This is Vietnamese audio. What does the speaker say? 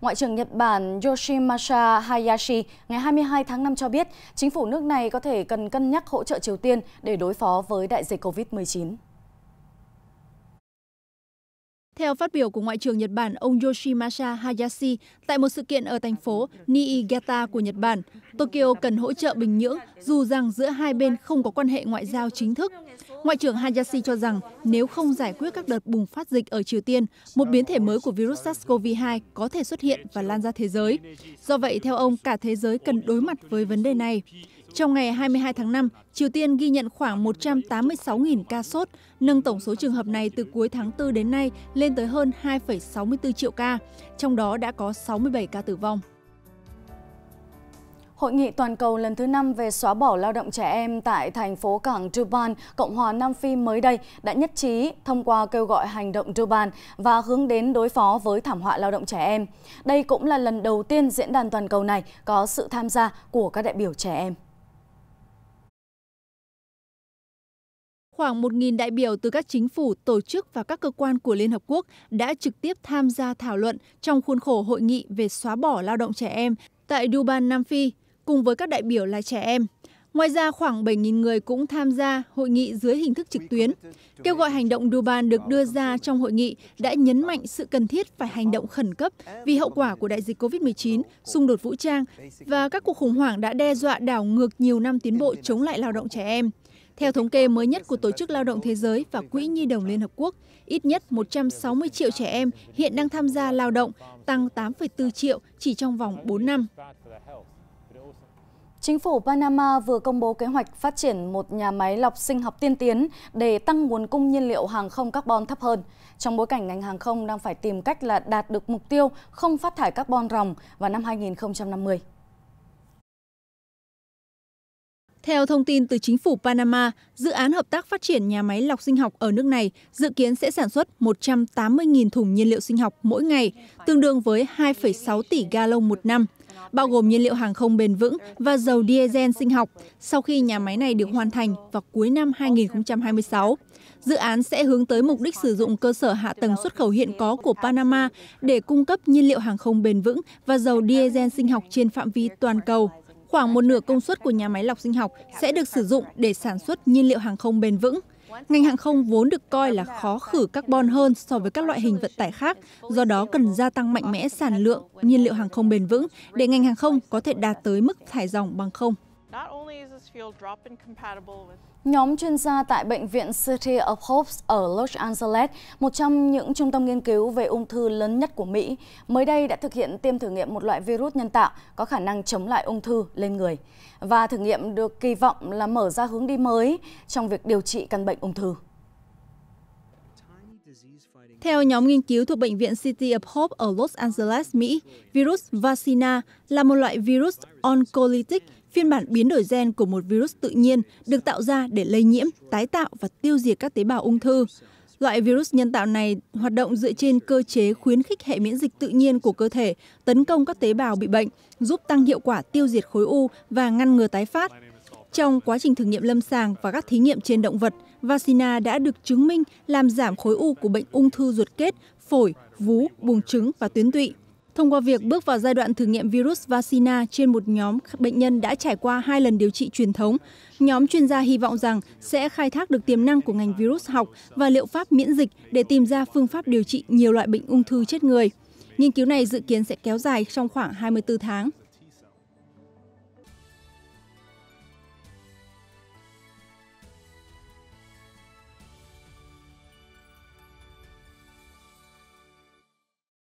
Ngoại trưởng Nhật Bản Yoshimasa Hayashi ngày 22 tháng 5 cho biết chính phủ nước này có thể cần cân nhắc hỗ trợ Triều Tiên để đối phó với đại dịch COVID-19. Theo phát biểu của Ngoại trưởng Nhật Bản ông Yoshimasa Hayashi tại một sự kiện ở thành phố Niigata của Nhật Bản, Tokyo cần hỗ trợ Bình Nhưỡng dù rằng giữa hai bên không có quan hệ ngoại giao chính thức. Ngoại trưởng Hayashi cho rằng nếu không giải quyết các đợt bùng phát dịch ở Triều Tiên, một biến thể mới của virus SARS-CoV-2 có thể xuất hiện và lan ra thế giới. Do vậy, theo ông, cả thế giới cần đối mặt với vấn đề này. Trong ngày 22 tháng 5, Triều Tiên ghi nhận khoảng 186.000 ca sốt, nâng tổng số trường hợp này từ cuối tháng 4 đến nay lên tới hơn 2,64 triệu ca, trong đó đã có 67 ca tử vong. Hội nghị toàn cầu lần thứ 5 về xóa bỏ lao động trẻ em tại thành phố cảng Durban, Cộng hòa Nam Phi mới đây đã nhất trí thông qua kêu gọi hành động Durban và hướng đến đối phó với thảm họa lao động trẻ em. Đây cũng là lần đầu tiên diễn đàn toàn cầu này có sự tham gia của các đại biểu trẻ em. khoảng 1.000 đại biểu từ các chính phủ, tổ chức và các cơ quan của Liên Hợp Quốc đã trực tiếp tham gia thảo luận trong khuôn khổ hội nghị về xóa bỏ lao động trẻ em tại Dubai, Nam Phi, cùng với các đại biểu là trẻ em. Ngoài ra, khoảng 7.000 người cũng tham gia hội nghị dưới hình thức trực tuyến. Kêu gọi hành động Dubai được đưa ra trong hội nghị đã nhấn mạnh sự cần thiết phải hành động khẩn cấp vì hậu quả của đại dịch COVID-19, xung đột vũ trang và các cuộc khủng hoảng đã đe dọa đảo ngược nhiều năm tiến bộ chống lại lao động trẻ em. Theo thống kê mới nhất của Tổ chức Lao động Thế giới và Quỹ Nhi đồng Liên Hợp Quốc, ít nhất 160 triệu trẻ em hiện đang tham gia lao động, tăng 8,4 triệu chỉ trong vòng 4 năm. Chính phủ Panama vừa công bố kế hoạch phát triển một nhà máy lọc sinh học tiên tiến để tăng nguồn cung nhiên liệu hàng không carbon thấp hơn. Trong bối cảnh ngành hàng không đang phải tìm cách là đạt được mục tiêu không phát thải carbon ròng vào năm 2050 theo thông tin từ chính phủ panama dự án hợp tác phát triển nhà máy lọc sinh học ở nước này dự kiến sẽ sản xuất 180.000 thùng nhiên liệu sinh học mỗi ngày tương đương với 2,6 tỷ ga một năm bao gồm nhiên liệu hàng không bền vững và dầu diesel sinh học sau khi nhà máy này được hoàn thành vào cuối năm 2026. Dự án sẽ hướng tới mục đích sử dụng cơ sở hạ tầng xuất khẩu hiện có của Panama để cung cấp nhiên liệu hàng không bền vững và dầu diesel sinh học trên phạm vi toàn cầu. Khoảng một nửa công suất của nhà máy lọc sinh học sẽ được sử dụng để sản xuất nhiên liệu hàng không bền vững. Ngành hàng không vốn được coi là khó khử carbon hơn so với các loại hình vận tải khác, do đó cần gia tăng mạnh mẽ sản lượng nhiên liệu hàng không bền vững để ngành hàng không có thể đạt tới mức thải dòng bằng không. Nhóm chuyên gia tại Bệnh viện City of Hope ở Los Angeles, một trong những trung tâm nghiên cứu về ung thư lớn nhất của Mỹ, mới đây đã thực hiện tiêm thử nghiệm một loại virus nhân tạo có khả năng chống lại ung thư lên người. Và thử nghiệm được kỳ vọng là mở ra hướng đi mới trong việc điều trị căn bệnh ung thư. Theo nhóm nghiên cứu thuộc Bệnh viện City of Hope ở Los Angeles, Mỹ, virus vaccina là một loại virus oncolytic, phiên bản biến đổi gen của một virus tự nhiên được tạo ra để lây nhiễm, tái tạo và tiêu diệt các tế bào ung thư. Loại virus nhân tạo này hoạt động dựa trên cơ chế khuyến khích hệ miễn dịch tự nhiên của cơ thể tấn công các tế bào bị bệnh, giúp tăng hiệu quả tiêu diệt khối u và ngăn ngừa tái phát. Trong quá trình thử nghiệm lâm sàng và các thí nghiệm trên động vật, Vaccina đã được chứng minh làm giảm khối u của bệnh ung thư ruột kết, phổi, vú, buồng trứng và tuyến tụy. Thông qua việc bước vào giai đoạn thử nghiệm virus vaccina trên một nhóm bệnh nhân đã trải qua hai lần điều trị truyền thống, nhóm chuyên gia hy vọng rằng sẽ khai thác được tiềm năng của ngành virus học và liệu pháp miễn dịch để tìm ra phương pháp điều trị nhiều loại bệnh ung thư chết người. Nghiên cứu này dự kiến sẽ kéo dài trong khoảng 24 tháng.